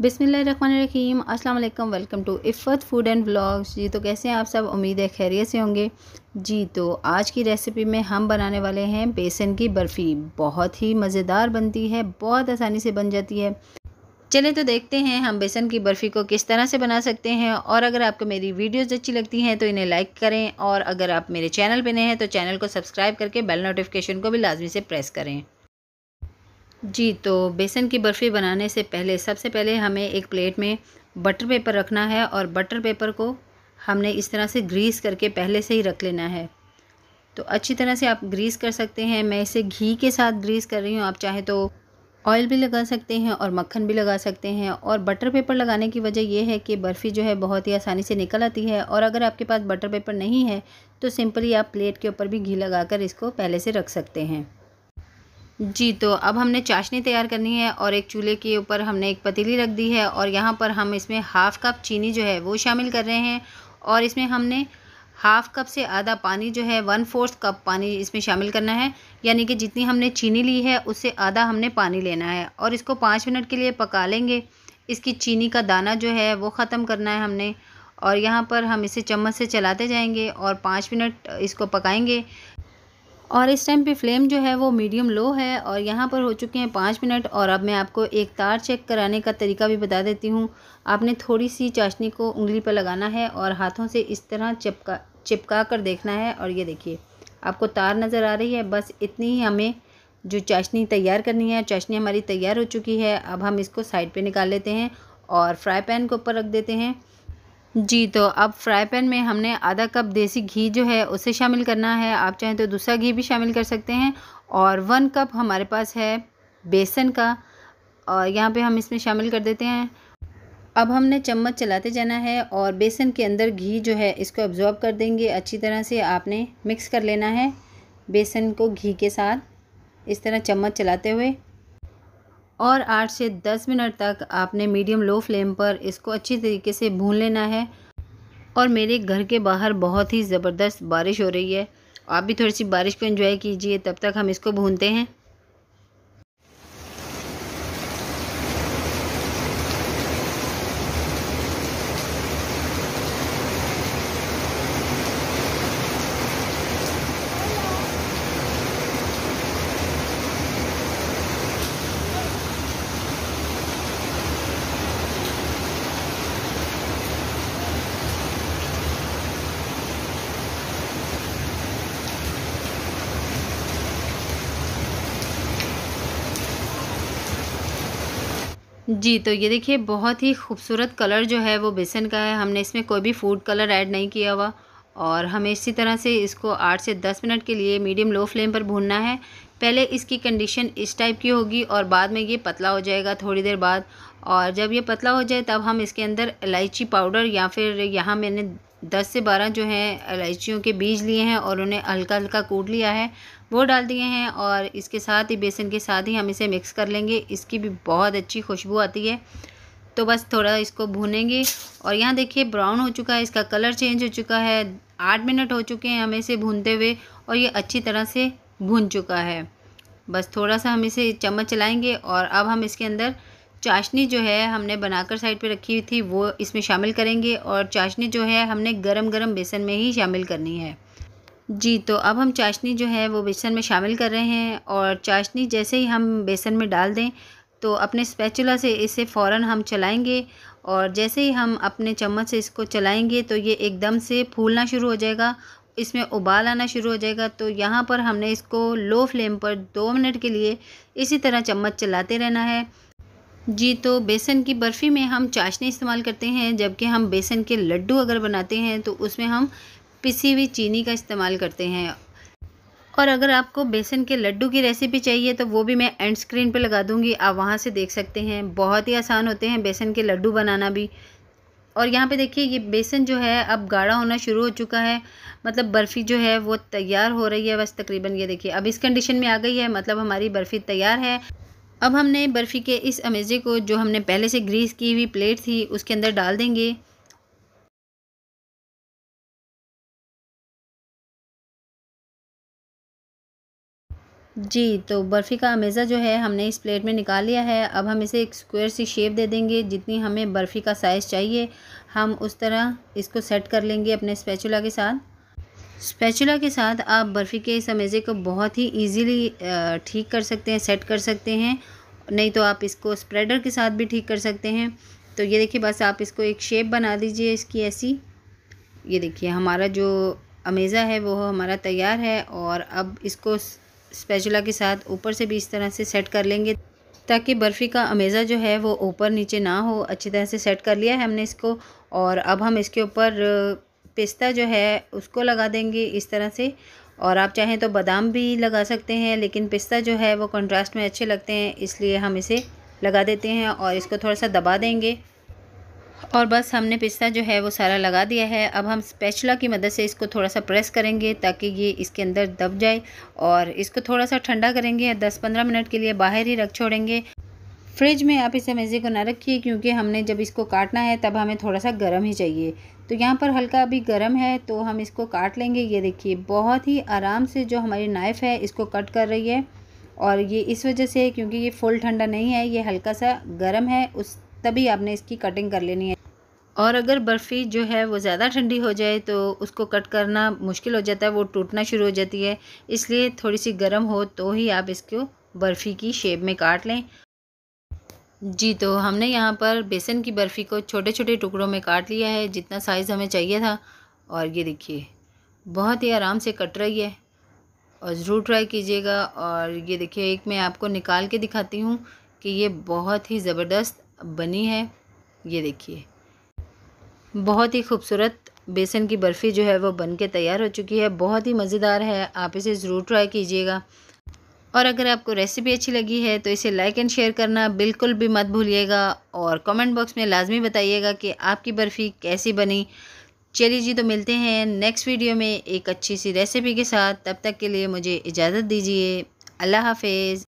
बिसमीम अस्सलाम welcome to Iffat food and blogs जी तो कैसे हैं आप सब उम्मीद है खैरियत से होंगे जी तो आज की रेसिपी में हम बनाने वाले हैं बेसन की बर्फ़ी बहुत ही मज़ेदार बनती है बहुत आसानी से बन जाती है चले तो देखते हैं हम बेसन की बर्फ़ी को किस तरह से बना सकते हैं और अगर आपको मेरी वीडियोज़ अच्छी लगती हैं तो इन्हें लाइक करें और अगर आप मेरे चैनल पर नए हैं तो चैनल को सब्सक्राइब करके बेल नोटिफिकेशन को भी लाजमी से प्रेस करें जी तो बेसन की बर्फ़ी बनाने से पहले सबसे पहले हमें एक प्लेट में बटर पेपर रखना है और बटर पेपर को हमने इस तरह से ग्रीस करके पहले से ही रख लेना है तो अच्छी तरह से आप ग्रीस कर सकते हैं मैं इसे घी के साथ ग्रीस कर रही हूँ आप चाहे तो ऑयल भी लगा सकते हैं और मक्खन भी लगा सकते हैं और बटर पेपर लगाने की वजह यह है कि बर्फ़ी जो है बहुत ही आसानी से निकल आती है और अगर आपके पास बटर पेपर नहीं है तो सिंपली आप प्लेट के ऊपर भी घी लगाकर इसको पहले से रख सकते हैं जी तो अब हमने चाशनी तैयार करनी है और एक चूल्हे के ऊपर हमने एक पतीली रख दी है और यहाँ पर हम इसमें हाफ़ कप चीनी जो है वो शामिल कर रहे हैं और इसमें हमने हाफ़ कप से आधा पानी जो है वन फोर्थ कप पानी इसमें शामिल करना है यानी कि जितनी हमने चीनी ली है उससे आधा हमने पानी लेना है और इसको पाँच मिनट के लिए पका लेंगे इसकी चीनी का दाना जो है वो ख़त्म करना है हमने और यहाँ पर हम इसे चम्मच से चलाते जाएंगे और पाँच मिनट इसको पकाएंगे और इस टाइम पे फ्लेम जो है वो मीडियम लो है और यहाँ पर हो चुके हैं पाँच मिनट और अब मैं आपको एक तार चेक कराने का तरीका भी बता देती हूँ आपने थोड़ी सी चाशनी को उंगली पर लगाना है और हाथों से इस तरह चिपका चिपका कर देखना है और ये देखिए आपको तार नज़र आ रही है बस इतनी ही हमें जो चाशनी तैयार करनी है चाशनी हमारी तैयार हो चुकी है अब हम इसको साइड पर निकाल लेते हैं और फ्राई पैन के ऊपर रख देते हैं जी तो अब फ्राई पैन में हमने आधा कप देसी घी जो है उसे शामिल करना है आप चाहें तो दूसरा घी भी शामिल कर सकते हैं और वन कप हमारे पास है बेसन का और यहाँ पे हम इसमें शामिल कर देते हैं अब हमने चम्मच चलाते जाना है और बेसन के अंदर घी जो है इसको ऑब्ज़ॉर्ब कर देंगे अच्छी तरह से आपने मिक्स कर लेना है बेसन को घी के साथ इस तरह चम्मच चलाते हुए और आठ से दस मिनट तक आपने मीडियम लो फ्लेम पर इसको अच्छी तरीके से भून लेना है और मेरे घर के बाहर बहुत ही ज़बरदस्त बारिश हो रही है आप भी थोड़ी सी बारिश को एंजॉय कीजिए तब तक हम इसको भूनते हैं जी तो ये देखिए बहुत ही खूबसूरत कलर जो है वो बेसन का है हमने इसमें कोई भी फूड कलर ऐड नहीं किया हुआ और हमें इसी तरह से इसको आठ से दस मिनट के लिए मीडियम लो फ्लेम पर भूनना है पहले इसकी कंडीशन इस टाइप की होगी और बाद में ये पतला हो जाएगा थोड़ी देर बाद और जब ये पतला हो जाए तब हम इसके अंदर इलायची पाउडर या फिर यहाँ मैंने दस से बारह जो है इलायचियों के बीज लिए हैं और उन्हें हल्का हल्का कूट लिया है वो डाल दिए हैं और इसके साथ ही बेसन के साथ ही हम इसे मिक्स कर लेंगे इसकी भी बहुत अच्छी खुशबू आती है तो बस थोड़ा इसको भूनेंगे और यहाँ देखिए ब्राउन हो चुका है इसका कलर चेंज हो चुका है आठ मिनट हो चुके हैं हमें इसे भूनते हुए और ये अच्छी तरह से भून चुका है बस थोड़ा सा हम इसे चम्मच चलाएँगे और अब हम इसके अंदर चाशनी जो है हमने बनाकर साइड पे रखी हुई थी वो इसमें शामिल करेंगे और चाशनी जो है हमने गरम गरम बेसन में ही शामिल करनी है जी तो अब हम चाशनी जो है वो बेसन में शामिल कर रहे हैं और चाशनी जैसे ही हम बेसन में डाल दें तो अपने स्पैचुला से इसे फ़ौर हम चलाएँगे और जैसे ही हम अपने चम्मच से इसको चलाएँगे तो ये एकदम से फूलना शुरू हो जाएगा इसमें उबाल आना शुरू हो जाएगा तो यहाँ पर हमने इसको लो फ्लेम पर दो मिनट के लिए इसी तरह चम्मच चलाते रहना है जी तो बेसन की बर्फ़ी में हम चाशनी इस्तेमाल करते हैं जबकि हम बेसन के लड्डू अगर बनाते हैं तो उसमें हम पिसी हुई चीनी का इस्तेमाल करते हैं और अगर आपको बेसन के लड्डू की रेसिपी चाहिए तो वो भी मैं एंड स्क्रीन पे लगा दूंगी आप वहाँ से देख सकते हैं बहुत ही आसान होते हैं बेसन के लड्डू बनाना भी और यहाँ पे देखिए ये बेसन जो है अब गाढ़ा होना शुरू हो चुका है मतलब बर्फ़ी जो है वो तैयार हो रही है बस तकरीबन ये देखिए अब इस कंडीशन में आ गई है मतलब हमारी बर्फ़ी तैयार है अब हमने बर्फ़ी के इस अमेज़े को जो हमने पहले से ग्रीस की हुई प्लेट थी उसके अंदर डाल देंगे जी तो बर्फ़ी का अमेज़ा जो है हमने इस प्लेट में निकाल लिया है अब हम इसे एक स्क्वायर सी शेप दे देंगे जितनी हमें बर्फ़ी का साइज़ चाहिए हम उस तरह इसको सेट कर लेंगे अपने स्पैचुला के साथ स्पैचुला के साथ आप बर्फ़ी के इस अमेज़े को बहुत ही इजीली ठीक कर सकते हैं सेट कर सकते हैं नहीं तो आप इसको स्प्रेडर के साथ भी ठीक कर सकते हैं तो ये देखिए बस आप इसको एक शेप बना दीजिए इसकी ऐसी ये देखिए हमारा जो अमेज़ा है वो हमारा तैयार है और अब इसको स्पैचुला के साथ ऊपर से भी इस तरह से सेट कर लेंगे ताकि बर्फ़ी का अमेज़ा जो है वो ऊपर नीचे ना हो अच्छी तरह से सेट कर लिया है हमने इसको और अब हम इसके ऊपर पिस्ता जो है उसको लगा देंगे इस तरह से और आप चाहें तो बादाम भी लगा सकते हैं लेकिन पिस्ता जो है वो कंट्रास्ट में अच्छे लगते हैं इसलिए हम इसे लगा देते हैं और इसको थोड़ा सा दबा देंगे और बस हमने पिस्ता जो है वो सारा लगा दिया है अब हम स्पेचला की मदद से इसको थोड़ा सा प्रेस करेंगे ताकि ये इसके अंदर दब जाए और इसको थोड़ा सा ठंडा करेंगे दस पंद्रह मिनट के लिए बाहर ही रख छोड़ेंगे फ्रिज में आप इसे मेज़े को ना रखिए क्योंकि हमने जब इसको काटना है तब हमें थोड़ा सा गर्म ही चाहिए तो यहाँ पर हल्का अभी गर्म है तो हम इसको काट लेंगे ये देखिए बहुत ही आराम से जो हमारी नाइफ़ है इसको कट कर रही है और ये इस वजह से क्योंकि ये फुल ठंडा नहीं है ये हल्का सा गर्म है उस तभी आपने इसकी कटिंग कर लेनी है और अगर बर्फ़ी जो है वो ज़्यादा ठंडी हो जाए तो उसको कट करना मुश्किल हो जाता है वो टूटना शुरू हो जाती है इसलिए थोड़ी सी गर्म हो तो ही आप इसको बर्फ़ी की शेप में काट लें जी तो हमने यहाँ पर बेसन की बर्फ़ी को छोटे छोटे टुकड़ों में काट लिया है जितना साइज़ हमें चाहिए था और ये देखिए बहुत ही आराम से कट रही है और ज़रूर ट्राई कीजिएगा और ये देखिए एक मैं आपको निकाल के दिखाती हूँ कि ये बहुत ही ज़बरदस्त बनी है ये देखिए बहुत ही खूबसूरत बेसन की बर्फ़ी जो है वो बन के तैयार हो चुकी है बहुत ही मज़ेदार है आप इसे ज़रूर ट्राई कीजिएगा और अगर आपको रेसिपी अच्छी लगी है तो इसे लाइक एंड शेयर करना बिल्कुल भी मत भूलिएगा और कमेंट बॉक्स में लाजमी बताइएगा कि आपकी बर्फ़ी कैसी बनी चलिए जी तो मिलते हैं नेक्स्ट वीडियो में एक अच्छी सी रेसिपी के साथ तब तक के लिए मुझे इजाज़त दीजिए अल्लाह हाफिज़